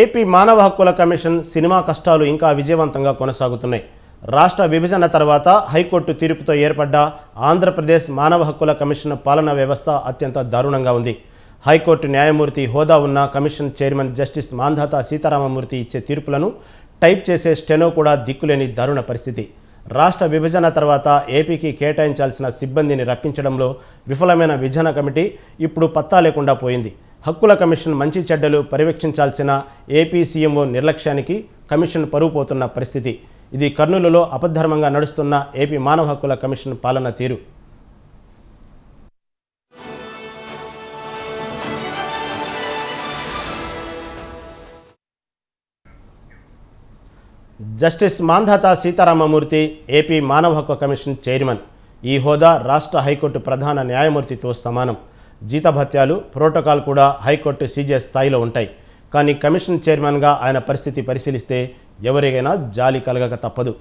AP మానవ హక్కుల commission cinema కష్టాలు ఇంకా విజయవంతంగా కొనసాగుతున్నాయి రాష్ట్ర విభజన తర్వాత హైకోర్టు తీర్పుతో ఏర్పడ్డ ఆంధ్రప్రదేశ్ మానవ హక్కుల కమిషన్ పాలన వ్యవస్థ అత్యంత దారుణంగా ఉంది హైకోర్టు న్యాయమూర్తి హోదా ఉన్న commission chairman justice Mandhata Sitaramamurthy ఇచ్చే తీర్పులను టైప్ చేసే స్టెనో కూడా దిక్కులేని దారుణ పరిస్థితి రాష్ట్ర విభజన తర్వాత ఏపీకి కేటాయించాల్సిన సిబ్బందిని రప్పించడంలో విఫలమైన విభజన కమిటీ ఇప్పుడు పత్తా లేకుండా పోయింది హక్కుల కమిషన్ మంచి చెడ్డలు పర్యవేక్షించాల్సిన ఏపీ సీఎంఓ నిర్లక్ష్యానికి కమిషన్ పరుగుపోతున్న పరిస్థితి ఇది కర్నూలులో అపధర్మంగా నడుస్తున్న ఏపీ మానవ హక్కుల కమిషన్ పాలన తీరు జస్టిస్ మాంధాత సీతారామమూర్తి ఏపీ మానవ హక్కు కమిషన్ చైర్మన్ ఈ హోదా రాష్ట్ర హైకోర్టు ప్రధాన న్యాయమూర్తితో సమానం జీతభత్యాలు ప్రోటోకాల్ కూడా హైకోర్టు సీజే స్థాయిలో ఉంటాయి కానీ కమిషన్ చైర్మన్గా ఆయన పరిస్థితి పరిశీలిస్తే ఎవరికైనా జాలి కలగక తప్పదు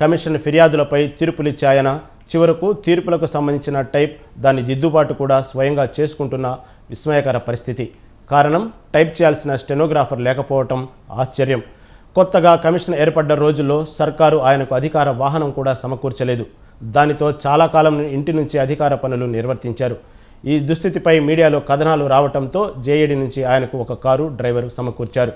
కమిషన్ ఫిర్యాదులపై తీర్పులిచ్చే ఆయన చివరకు తీర్పులకు సంబంధించిన టైప్ దాని దిద్దుబాటు కూడా స్వయంగా చేసుకుంటున్న విస్మయకర పరిస్థితి కారణం టైప్ చేయాల్సిన స్టెనోగ్రాఫర్ లేకపోవటం ఆశ్చర్యం కొత్తగా కమిషన్ ఏర్పడ్డ రోజుల్లో సర్కారు ఆయనకు అధికార వాహనం కూడా సమకూర్చలేదు దానితో చాలా కాలం ఇంటి నుంచి అధికార పనులు నిర్వర్తించారు ఈ దుస్థితిపై మీడియాలో కథనాలు రావడంతో జేఏడి నుంచి ఆయనకు ఒక కారు డ్రైవర్ సమకూర్చారు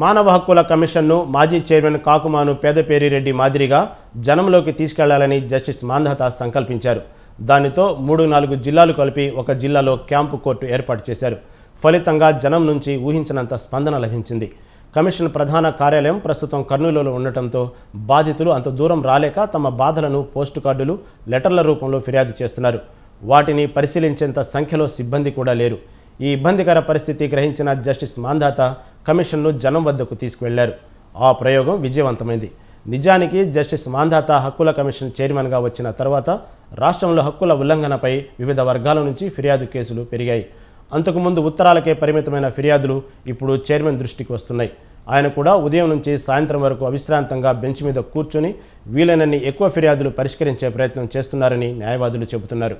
మానవ హక్కుల కమిషన్ను మాజీ చైర్మన్ కాకుమాను పేదపేరిరెడ్డి మాదిరిగా జనంలోకి తీసుకెళ్లాలని జస్టిస్ మాంధాత సంకల్పించారు దానితో మూడు నాలుగు జిల్లాలు కలిపి ఒక జిల్లాలో క్యాంపు కోర్టు ఏర్పాటు చేశారు ఫలితంగా జనం నుంచి ఊహించినంత స్పందన లభించింది కమిషన్ ప్రధాన కార్యాలయం ప్రస్తుతం కర్నూలులో ఉండటంతో బాధితులు అంత దూరం రాలేక తమ బాధలను పోస్టు కార్డులు లెటర్ల రూపంలో ఫిర్యాదు చేస్తున్నారు వాటిని పరిశీలించేంత సంఖ్యలో సిబ్బంది కూడా లేరు ఈ ఇబ్బందికర పరిస్థితి గ్రహించిన జస్టిస్ మాందాత కమిషన్ను జనం వద్దకు తీసుకువెళ్లారు ఆ ప్రయోగం విజయవంతమైంది నిజానికి జస్టిస్ మాందాత హక్కుల కమిషన్ చైర్మన్గా వచ్చిన తర్వాత రాష్ట్రంలో హక్కుల ఉల్లంఘనపై వివిధ వర్గాల నుంచి ఫిర్యాదు కేసులు పెరిగాయి అంతకుముందు ఉత్తరాలకే పరిమితమైన ఫిర్యాదులు ఇప్పుడు చైర్మన్ దృష్టికి వస్తున్నాయి ఆయన కూడా ఉదయం నుంచి సాయంత్రం వరకు అవిశ్రాంతంగా బెంచ్ మీద కూర్చొని వీలైనన్ని ఎక్కువ ఫిర్యాదులు పరిష్కరించే ప్రయత్నం చేస్తున్నారని న్యాయవాదులు చెబుతున్నారు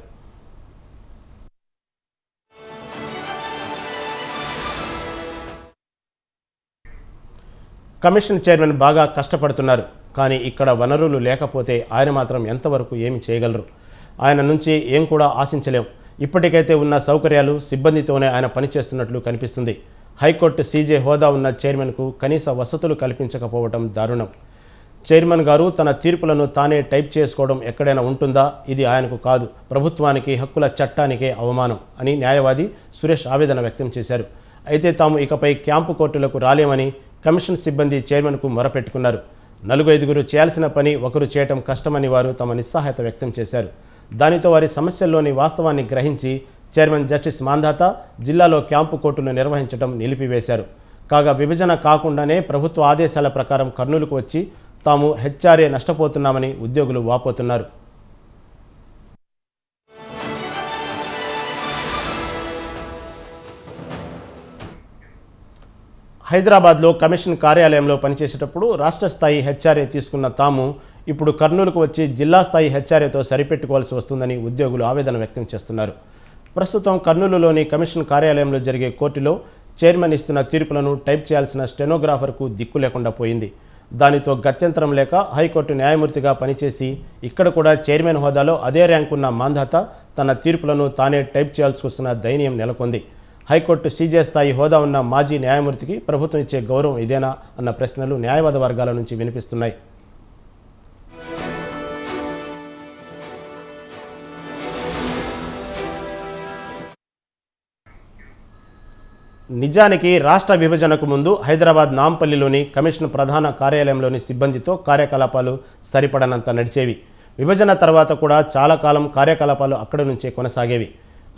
కమిషన్ చైర్మన్ బాగా కష్టపడుతున్నారు కానీ ఇక్కడ వనరులు లేకపోతే ఆయన మాత్రం ఎంతవరకు ఏమి చేయగలరు ఆయన నుంచి ఏం కూడా ఆశించలేం ఇప్పటికైతే ఉన్న సౌకర్యాలు సిబ్బందితోనే ఆయన పనిచేస్తున్నట్లు కనిపిస్తుంది హైకోర్టు సీజే హోదా ఉన్న చైర్మన్కు కనీస వసతులు కల్పించకపోవడం దారుణం చైర్మన్ గారు తన తీర్పులను తానే టైప్ చేసుకోవడం ఎక్కడైనా ఉంటుందా ఇది ఆయనకు కాదు ప్రభుత్వానికి హక్కుల చట్టానికే అవమానం అని న్యాయవాది సురేష్ ఆవేదన వ్యక్తం చేశారు అయితే తాము ఇకపై క్యాంపు కోర్టులకు రాలేమని కమిషన్ సిబ్బంది చైర్మన్కు మొరపెట్టుకున్నారు నలుగు ఐదుగురు చేయాల్సిన పని ఒకరు చేయటం కష్టమని వారు తమ నిస్సహాయత వ్యక్తం చేశారు దానితో వారి సమస్యల్లోని వాస్తవాన్ని గ్రహించి చైర్మన్ జస్టిస్ మాందాత జిల్లాలో క్యాంపు కోర్టును నిర్వహించడం నిలిపివేశారు కాగా విభజన కాకుండానే ప్రభుత్వ ఆదేశాల ప్రకారం కర్నూలుకు వచ్చి తాము హెచ్ఆర్ఏ నష్టపోతున్నామని ఉద్యోగులు వాపోతున్నారు హైదరాబాద్లో కమిషన్ కార్యాలయంలో పనిచేసేటప్పుడు రాష్ట్ర స్థాయి హెచ్ఆర్ఏ తీసుకున్న తాము ఇప్పుడు కర్నూలుకు వచ్చి జిల్లా స్థాయి హెచ్ఆర్ఏతో సరిపెట్టుకోవాల్సి వస్తుందని ఉద్యోగులు ఆవేదన వ్యక్తం చేస్తున్నారు ప్రస్తుతం కర్నూలులోని కమిషన్ కార్యాలయంలో జరిగే కోర్టులో చైర్మన్ ఇస్తున్న తీర్పులను టైప్ చేయాల్సిన స్టెనోగ్రాఫర్కు దిక్కు లేకుండా పోయింది దానితో గత్యంతరం లేక హైకోర్టు న్యాయమూర్తిగా పనిచేసి ఇక్కడ కూడా చైర్మన్ హోదాలో అదే ఉన్న మాంధాత తన తీర్పులను తానే టైప్ చేయాల్సి వస్తున్న దైన్యం నెలకొంది హైకోర్టు సీజే స్థాయి హోదా ఉన్న మాజీ న్యాయమూర్తికి ప్రభుత్వం ఇచ్చే గౌరవం ఇదేనా అన్న ప్రశ్నలు న్యాయవాద వర్గాల నుంచి వినిపిస్తున్నాయి నిజానికి రాష్ట్ర విభజనకు ముందు హైదరాబాద్ నాంపల్లిలోని కమిషన్ ప్రధాన కార్యాలయంలోని సిబ్బందితో కార్యకలాపాలు సరిపడనంత నడిచేవి విభజన తర్వాత కూడా చాలా కాలం కార్యకలాపాలు అక్కడి నుంచే కొనసాగేవి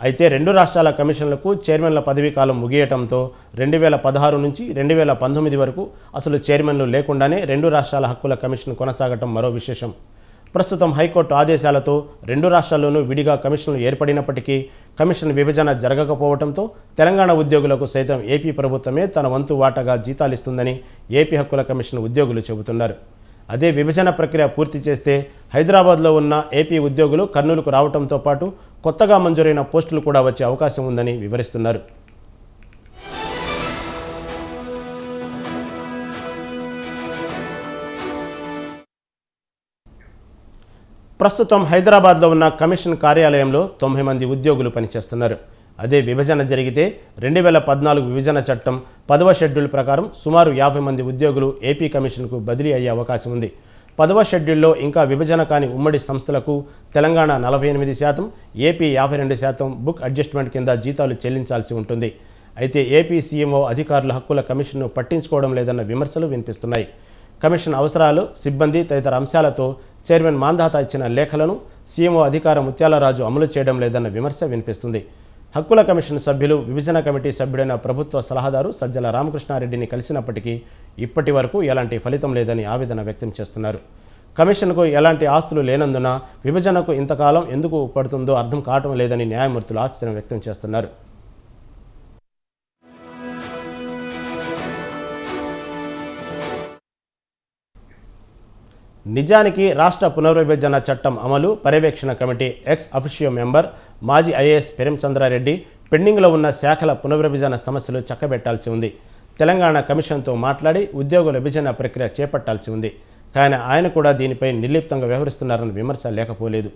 అయితే రెండు రాష్ట్రాల కమిషన్లకు చైర్మన్ల పదవీ కాలం ముగియటంతో రెండు వేల పదహారు నుంచి రెండు వేల పంతొమ్మిది వరకు అసలు చైర్మన్లు లేకుండానే రెండు రాష్ట్రాల హక్కుల కమిషన్ కొనసాగటం మరో విశేషం ప్రస్తుతం హైకోర్టు ఆదేశాలతో రెండు రాష్ట్రాల్లోనూ విడిగా కమిషన్లు ఏర్పడినప్పటికీ కమిషన్ విభజన జరగకపోవడంతో తెలంగాణ ఉద్యోగులకు సైతం ఏపీ ప్రభుత్వమే తన వంతు వాటాగా జీతాలిస్తుందని ఏపీ హక్కుల కమిషన్ ఉద్యోగులు చెబుతున్నారు అదే విభజన ప్రక్రియ పూర్తి చేస్తే హైదరాబాద్లో ఉన్న ఏపీ ఉద్యోగులు కర్నూలుకు రావడంతో పాటు కొత్తగా మంజూరైన పోస్టులు కూడా వచ్చే అవకాశం ఉందని వివరిస్తున్నారు ప్రస్తుతం హైదరాబాద్లో ఉన్న కమిషన్ కార్యాలయంలో తొంభై మంది ఉద్యోగులు పనిచేస్తున్నారు అదే విభజన జరిగితే రెండు వేల పద్నాలుగు విభజన చట్టం పదవ షెడ్యూల్ ప్రకారం సుమారు యాభై మంది ఉద్యోగులు ఏపీ కమిషన్కు బదిలీ అయ్యే అవకాశం ఉంది పదవ షెడ్యూల్లో ఇంకా విభజన కాని ఉమ్మడి సంస్థలకు తెలంగాణ నలభై ఎనిమిది శాతం ఏపీ యాభై రెండు శాతం బుక్ అడ్జస్ట్మెంట్ కింద జీతాలు చెల్లించాల్సి ఉంటుంది అయితే ఏపీ సీఎంఓ అధికారుల హక్కుల కమిషన్ను పట్టించుకోవడం లేదన్న విమర్శలు వినిపిస్తున్నాయి కమిషన్ అవసరాలు సిబ్బంది తదితర అంశాలతో చైర్మన్ మాంధాత ఇచ్చిన లేఖలను సీఎంఓ అధికార ముత్యాలరాజు అమలు చేయడం లేదన్న విమర్శ వినిపిస్తుంది హక్కుల కమిషన్ సభ్యులు విభజన కమిటీ సభ్యుడైన ప్రభుత్వ సలహాదారు సజ్జల రామకృష్ణారెడ్డిని కలిసినప్పటికీ ఇప్పటి వరకు ఎలాంటి ఫలితం లేదని ఆవేదన వ్యక్తం చేస్తున్నారు కమిషన్కు ఎలాంటి ఆస్తులు లేనందున విభజనకు ఇంతకాలం ఎందుకు పడుతుందో అర్థం కావటం లేదని న్యాయమూర్తులు ఆశ్చర్యం వ్యక్తం చేస్తున్నారు నిజానికి రాష్ట్ర పునర్విభజన చట్టం అమలు పర్యవేక్షణ కమిటీ ఎక్స్ అఫిషియో మెంబర్ మాజీ ఐఏఎస్ ప్రేమచంద్రారెడ్డి పెండింగ్లో ఉన్న శాఖల పునర్విభజన సమస్యలు చక్కబెట్టాల్సి ఉంది తెలంగాణ కమిషన్తో మాట్లాడి ఉద్యోగుల విభజన ప్రక్రియ చేపట్టాల్సి ఉంది కానీ ఆయన కూడా దీనిపై నిర్లిప్తంగా వ్యవహరిస్తున్నారన్న విమర్శ లేకపోలేదు